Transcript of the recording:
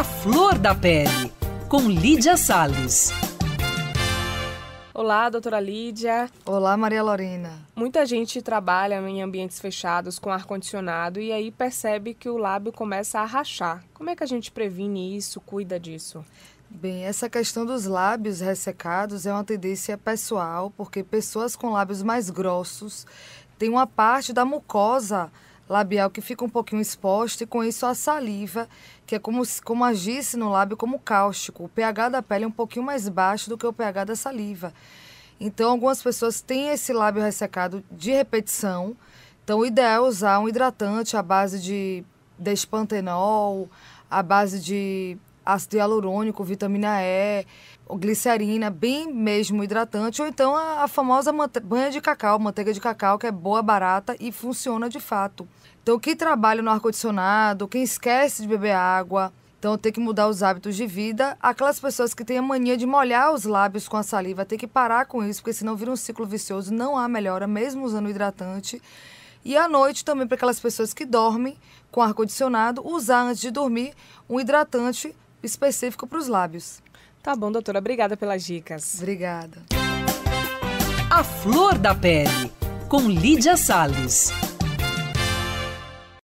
A Flor da Pele, com Lídia Salles. Olá, doutora Lídia. Olá, Maria Lorena. Muita gente trabalha em ambientes fechados com ar-condicionado e aí percebe que o lábio começa a rachar. Como é que a gente previne isso, cuida disso? Bem, essa questão dos lábios ressecados é uma tendência pessoal, porque pessoas com lábios mais grossos têm uma parte da mucosa labial que fica um pouquinho exposta e com isso a saliva, que é como, como agisse no lábio como cáustico. O pH da pele é um pouquinho mais baixo do que o pH da saliva. Então, algumas pessoas têm esse lábio ressecado de repetição. Então, o ideal é usar um hidratante à base de despantenol, à base de ácido hialurônico, vitamina E, glicerina, bem mesmo hidratante, ou então a, a famosa banha de cacau, manteiga de cacau, que é boa, barata e funciona de fato. Então, quem trabalha no ar-condicionado, quem esquece de beber água, então tem que mudar os hábitos de vida. Aquelas pessoas que têm a mania de molhar os lábios com a saliva, tem que parar com isso, porque senão vira um ciclo vicioso, não há melhora, mesmo usando hidratante. E à noite também para aquelas pessoas que dormem com ar-condicionado, usar antes de dormir um hidratante específico para os lábios. Tá bom, doutora. Obrigada pelas dicas. Obrigada. A Flor da Pele, com Lídia Salles.